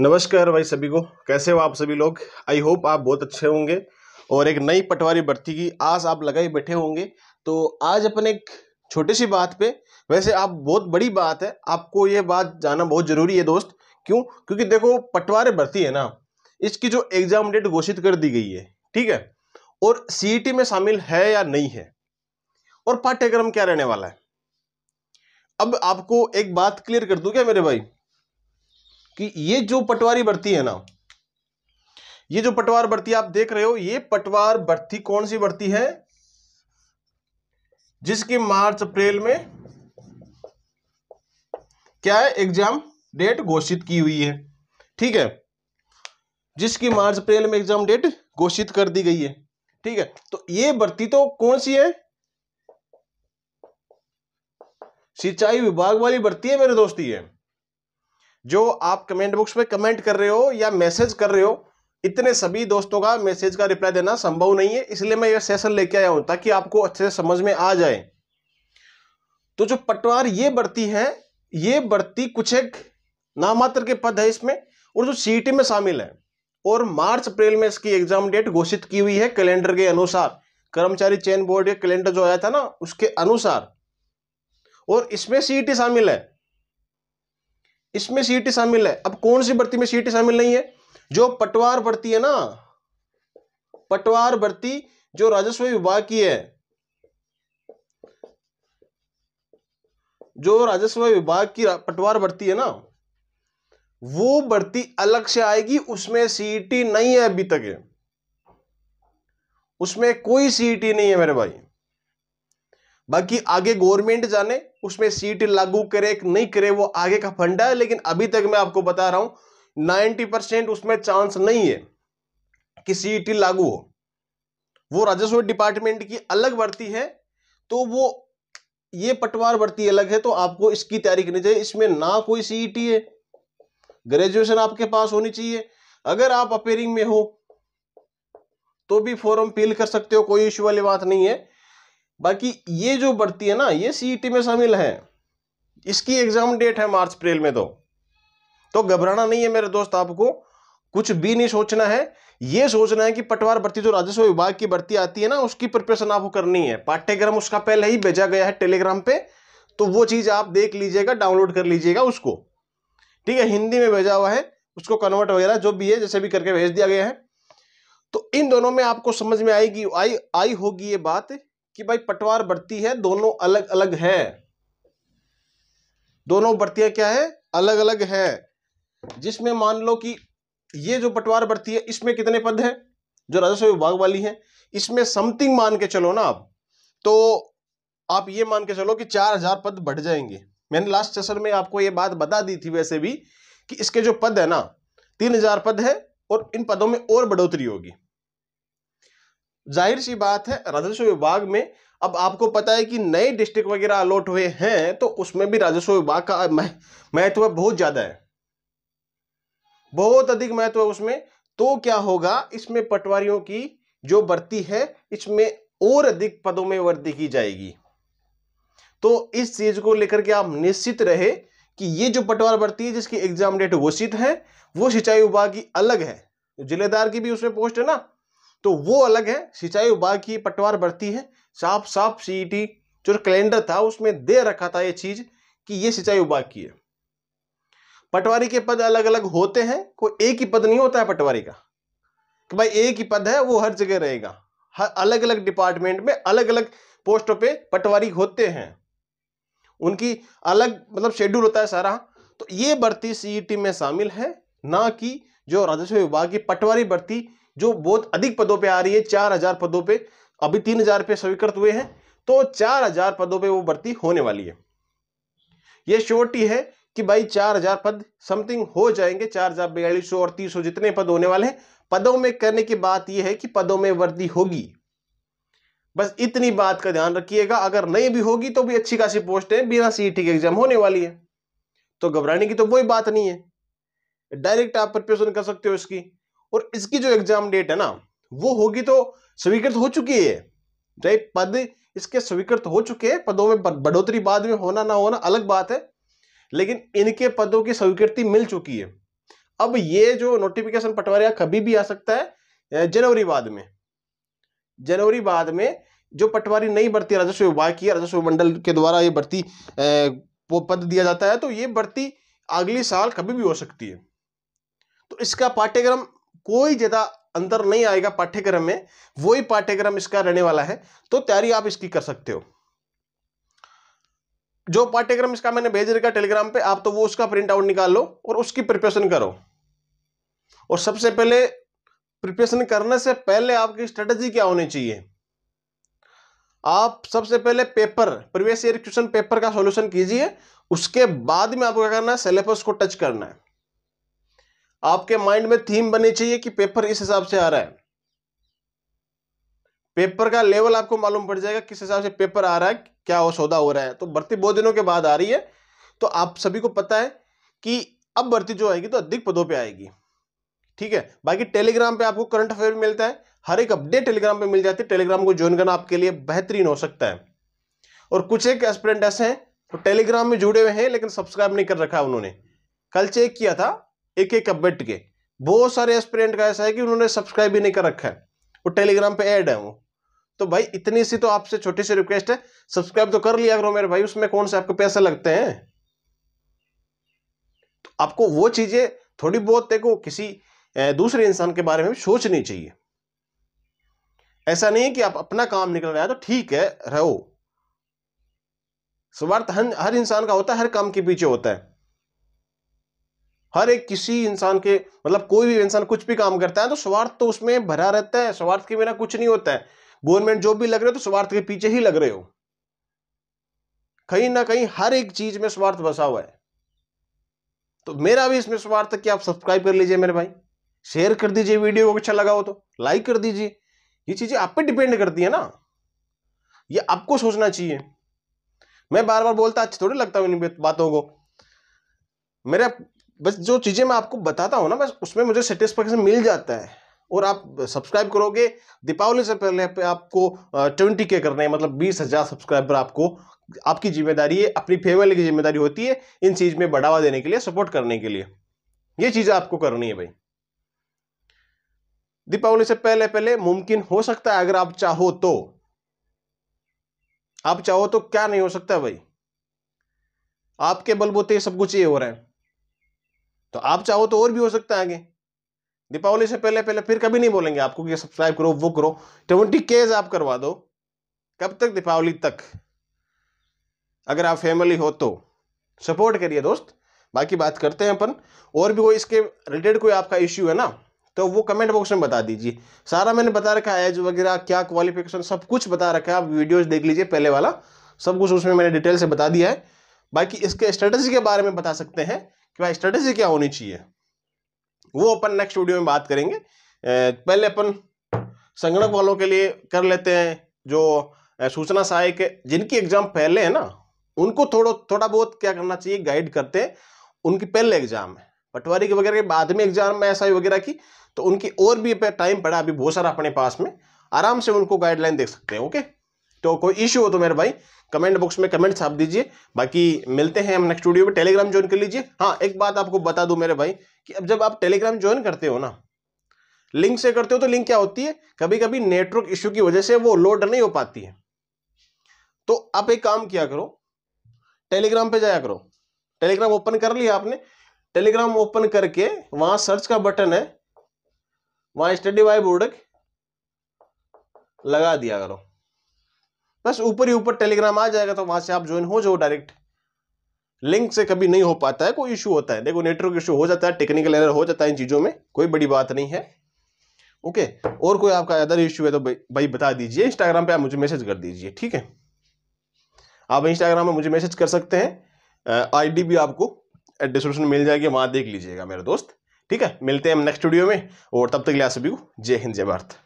नमस्कार भाई सभी को कैसे हो आप सभी लोग आई होप आप बहुत अच्छे होंगे और एक नई पटवारी भर्ती की आस आप लगाए बैठे होंगे तो आज अपन एक छोटी सी बात पे वैसे आप बहुत बड़ी बात है आपको ये बात जानना बहुत ज़रूरी है दोस्त क्यों क्योंकि देखो पटवारी भर्ती है ना इसकी जो एग्ज़ाम डेट घोषित कर दी गई है ठीक है और सी e में शामिल है या नहीं है और पाठ्यक्रम क्या रहने वाला है अब आपको एक बात क्लियर कर दू क्या मेरे भाई कि ये जो पटवारी भर्ती है ना ये जो पटवार भर्ती आप देख रहे हो ये पटवार भर्ती कौन सी भर्ती है जिसकी मार्च अप्रैल में क्या है एग्जाम डेट घोषित की हुई है ठीक है जिसकी मार्च अप्रैल में एग्जाम डेट घोषित कर दी गई है ठीक है तो ये भर्ती तो कौन सी है सिंचाई विभाग वाली भर्ती है मेरे दोस्त ये जो आप कमेंट बॉक्स में कमेंट कर रहे हो या मैसेज कर रहे हो इतने सभी दोस्तों का मैसेज का रिप्लाई देना संभव नहीं है इसलिए मैं यह सेशन लेके आया हूं ताकि आपको अच्छे से समझ में आ जाए तो जो पटवार ये बढ़ती है ये बढ़ती कुछ एक नामात्र के पद है इसमें और जो सीईटी में शामिल है और मार्च अप्रैल में इसकी एग्जाम डेट घोषित की हुई है कैलेंडर के अनुसार कर्मचारी चयन बोर्ड के कैलेंडर जो आया था ना उसके अनुसार और इसमें सीईटी शामिल है इसमें सीटी शामिल है अब कौन सी भर्ती में सीटी शामिल नहीं है जो पटवार भर्ती है ना पटवार भर्ती जो राजस्व विभाग की है जो राजस्व विभाग की पटवार भर्ती है ना वो भर्ती अलग से आएगी उसमें सीटी नहीं है अभी तक उसमें कोई सीटी नहीं है मेरे भाई बाकी आगे गवर्नमेंट जाने उसमें सीट लागू करे नहीं करे वो आगे का फंडा है लेकिन अभी तक मैं आपको बता रहा हूं नाइनटी परसेंट उसमें चांस नहीं है कि सीईटी लागू हो वो राजस्व डिपार्टमेंट की अलग भर्ती है तो वो ये पटवार भर्ती अलग है तो आपको इसकी तैयारी करनी चाहिए इसमें ना कोई सीईटी है ग्रेजुएशन आपके पास होनी चाहिए अगर आप अपेयरिंग में हो तो भी फॉर्म फिल कर सकते हो कोई इश्यू वाली बात नहीं है बाकी ये जो बढ़ती है ना ये सीईटी e में शामिल है इसकी एग्जाम डेट है मार्च अप्रैल में तो तो घबराना नहीं है मेरे दोस्त आपको कुछ भी नहीं सोचना है ये सोचना है कि पटवार भर्ती जो राजस्व विभाग की भर्ती आती है ना उसकी प्रिपरेशन आपको करनी है पाठ्यक्रम उसका पहले ही भेजा गया है टेलीग्राम पे तो वो चीज़ आप देख लीजिएगा डाउनलोड कर लीजिएगा उसको ठीक है हिंदी में भेजा हुआ है उसको कन्वर्ट वगैरह जो भी है जैसे भी करके भेज दिया गया है तो इन दोनों में आपको समझ में आएगी आई आई होगी ये बात कि भाई पटवार बढ़ती है दोनों अलग अलग है दोनों बढ़तियां क्या है अलग अलग है जिसमें मान लो कि ये जो पटवार बढ़ती है इसमें कितने पद हैं जो राजस्व विभाग वाली है इसमें समथिंग मान के चलो ना आप तो आप ये मान के चलो कि चार हजार पद बढ़ जाएंगे मैंने लास्ट सेशन में आपको ये बात बता दी थी वैसे भी कि इसके जो पद है ना तीन हजार पद है और इन पदों में और बढ़ोतरी होगी जाहिर सी बात है राजस्व विभाग में अब आपको पता है कि नए डिस्ट्रिक्ट वगैरह अलॉट हुए हैं तो उसमें भी राजस्व विभाग का महत्व बहुत ज़्यादा है बहुत अधिक महत्व है उसमें तो क्या होगा इसमें पटवारियों की जो बढ़ती है इसमें और अधिक पदों में वृद्धि की जाएगी तो इस चीज को लेकर के आप निश्चित रहे कि ये जो पटवार बढ़ती है जिसकी एग्जाम डेट घोषित है वो सिंचाई विभाग की अलग है जिलेदार की भी उसमें पोस्ट है ना तो वो अलग है सिंचाई विभाग की पटवार बढ़ती है साफ साफ सीईटी जो कैलेंडर था उसमें दे रखा था ये चीज कि ये सिंचाई विभाग की है पटवारी के पद अलग अलग होते हैं कोई एक ही पद नहीं होता है पटवारी का कि भाई एक ही पद है वो हर जगह रहेगा हर अलग अलग डिपार्टमेंट में अलग अलग पोस्टों पे पटवारी होते हैं उनकी अलग मतलब शेड्यूल होता है सारा तो ये भर्ती सीईटी e में शामिल है ना कि जो राजस्व विभाग की पटवारी भर्ती जो बहुत अधिक पदों पे आ रही है चार हजार पदों पे अभी तीन हजार पे स्वीकृत हुए हैं तो चार हजार पदों पे वो भर्ती होने वाली है ये श्योरिटी है कि भाई चार हजार पद समथिंग हो जाएंगे चार हजार बयालीस और तीस सौ जितने पद होने वाले हैं पदों में करने की बात यह है कि पदों में वृद्धि होगी बस इतनी बात का ध्यान रखिएगा अगर नहीं भी होगी तो भी अच्छी खासी पोस्ट है बिना सीईटी के एग्जाम होने वाली है तो घबराने की तो कोई बात नहीं है डायरेक्ट आप प्रिपरेशन कर सकते हो इसकी और इसकी जो एग्जाम डेट है ना वो होगी तो स्वीकृत हो चुकी है राइट पद इसके स्वीकृत हो चुके हैं पदों में बढ़ोतरी बाद में होना ना होना अलग बात है लेकिन इनके पदों की स्वीकृति मिल चुकी है अब ये जो नोटिफिकेशन पटवारिया कभी भी आ सकता है जनवरी बाद में जनवरी बाद में जो पटवारी नहीं भर्ती राजस्व विभाग की राजस्व मंडल के द्वारा ये भर्ती वो पद दिया जाता है तो ये भर्ती अगले साल कभी भी हो सकती है तो इसका पाठ्यक्रम कोई ज़्यादा अंतर नहीं आएगा पाठ्यक्रम में वही पाठ्यक्रम इसका रहने वाला है तो तैयारी आप इसकी कर सकते हो जो पाठ्यक्रम इसका मैंने भेज रखा टेलीग्राम पे आप तो वो उसका प्रिंट आउट निकाल लो और उसकी प्रिपरेशन करो और सबसे पहले प्रिपरेशन करने से पहले आपकी स्ट्रेटजी क्या होनी चाहिए आप सबसे पहले paper previous year question paper का सॉल्यूशन कीजिए उसके बाद में आपको क्या करना है सिलेबस को टच करना है आपके माइंड में थीम बननी चाहिए कि पेपर इस हिसाब से आ रहा है पेपर का लेवल आपको मालूम पड़ जाएगा किस हिसाब से पेपर आ रहा है क्या वो सौदा हो रहा है तो भर्ती बहुत दिनों के बाद आ रही है तो आप सभी को पता है कि अब भर्ती जो आएगी तो अधिक पदों पे आएगी ठीक है बाकी टेलीग्राम पे आपको करंट अफेयर मिलता है हर एक अपडेट टेलीग्राम पे मिल जाती है टेलीग्राम को ज्वाइन करना आपके लिए बेहतरीन हो सकता है और कुछ एक एस्पिरेंट ऐसे हैं तो टेलीग्राम में जुड़े हुए हैं लेकिन सब्सक्राइब नहीं कर रखा उन्होंने कल चेक किया था एक एक अपडेट के बहुत सारे एस्पिरेंट का ऐसा है कि उन्होंने सब्सक्राइब भी नहीं कर रखा है वो टेलीग्राम पे ऐड है वो तो भाई इतनी सी तो आपसे छोटी सी रिक्वेस्ट है सब्सक्राइब तो कर लिया करो मेरे भाई उसमें कौन से आपके पैसे लगते हैं तो आपको वो चीज़ें थोड़ी बहुत देखो किसी दूसरे इंसान के बारे में भी सोचनी चाहिए ऐसा नहीं है कि आप अपना काम निकल रहा है तो ठीक है रहो स्वार्थ हर इंसान का होता है हर काम के पीछे होता है हर एक किसी इंसान के मतलब कोई भी इंसान कुछ भी काम करता है तो स्वार्थ तो उसमें भरा रहता है स्वार्थ के बिना कुछ नहीं होता है गवर्नमेंट जॉब भी लग रहे हो तो स्वार्थ के पीछे ही लग रहे हो कहीं ना कहीं हर एक चीज में स्वार्थ बसा हुआ है तो मेरा भी इसमें स्वार्थ कि आप सब्सक्राइब कर लीजिए मेरे भाई शेयर कर दीजिए वीडियो को अच्छा लगा हो तो लाइक कर दीजिए ये चीजें आप पे डिपेंड करती है ना ये आपको सोचना चाहिए मैं बार बार बोलता अच्छा थोड़ी लगता हूं इन बातों को मेरा बस जो चीज़ें मैं आपको बताता हूँ ना बस उसमें मुझे सेटिस्फेक्शन मिल जाता है और आप सब्सक्राइब करोगे दीपावली से पहले पे आपको ट्वेंटी के करने हैं मतलब बीस हज़ार सब्सक्राइबर आपको आपकी जिम्मेदारी है अपनी फैमिली की जिम्मेदारी होती है इन चीज़ में बढ़ावा देने के लिए सपोर्ट करने के लिए ये चीज़ आपको करनी है भाई दीपावली से पहले पहले मुमकिन हो सकता है अगर आप चाहो तो आप चाहो तो क्या नहीं हो सकता भाई आपके बलबूते सब कुछ ये हो रहा है तो आप चाहो तो और भी हो सकता है आगे दीपावली से पहले पहले फिर कभी नहीं बोलेंगे आपको कि सब्सक्राइब करो वो करो ट्वेंटी केज आप करवा दो कब तक दीपावली तक अगर आप फैमिली हो तो सपोर्ट करिए दोस्त बाकी बात करते हैं अपन और भी कोई इसके रिलेटेड कोई आपका इश्यू है ना तो वो कमेंट बॉक्स में बता दीजिए सारा मैंने बता रखा है एज वगैरह क्या क्वालिफिकेशन सब कुछ बता रखा है आप वीडियोस देख लीजिए पहले वाला सब कुछ उसमें मैंने डिटेल से बता दिया है बाकी इसके स्ट्रेटजी के बारे में बता सकते हैं भाई स्ट्रेटेजी क्या होनी चाहिए वो अपन नेक्स्ट वीडियो में बात करेंगे पहले अपन संगणक वालों के लिए कर लेते हैं जो सूचना सहायक जिनकी एग्जाम पहले है ना उनको थोड़ा थोड़ा बहुत क्या करना चाहिए गाइड करते हैं उनकी पहले एग्जाम है पटवारी के वगैरह के बाद में एग्जाम में एस वगैरह की तो उनकी और भी टाइम पड़ा अभी बहुत सारा अपने पास में आराम से उनको गाइडलाइन देख सकते हैं ओके तो कोई इश्यू हो तो मेरे भाई कमेंट बॉक्स में कमेंट छाप दीजिए बाकी मिलते हैं हम नेक्स्ट वीडियो में टेलीग्राम ज्वाइन कर लीजिए हाँ एक बात आपको बता दूं मेरे भाई कि अब जब आप टेलीग्राम ज्वाइन करते हो ना लिंक से करते हो तो लिंक क्या होती है कभी कभी नेटवर्क इश्यू की वजह से वो लोड नहीं हो पाती है तो आप एक काम किया करो टेलीग्राम पे जाया करो टेलीग्राम ओपन कर लिया आपने टेलीग्राम ओपन करके वहां सर्च का बटन है वहां स्टडी वाई बोर्ड लगा दिया करो बस ऊपर ही ऊपर टेलीग्राम आ जाएगा तो वहां से आप ज्वाइन हो जाओ डायरेक्ट लिंक से कभी नहीं हो पाता है कोई इश्यू होता है देखो नेटवर्क इशू हो जाता है टेक्निकल एरर हो जाता है इन चीज़ों में कोई बड़ी बात नहीं है ओके और कोई आपका अदर इश्यू है तो भाई बता दीजिए इंस्टाग्राम पे आप मुझे मैसेज कर दीजिए ठीक है आप इंस्टाग्राम में मुझे मैसेज कर सकते हैं आईडी भी आपको डिस्क्रिप्शन मिल जाएगी वहां देख लीजिएगा मेरा दोस्त ठीक है मिलते हैं हम नेक्स्ट वीडियो में और तब तक लिया सभी को जय हिंद जय भारत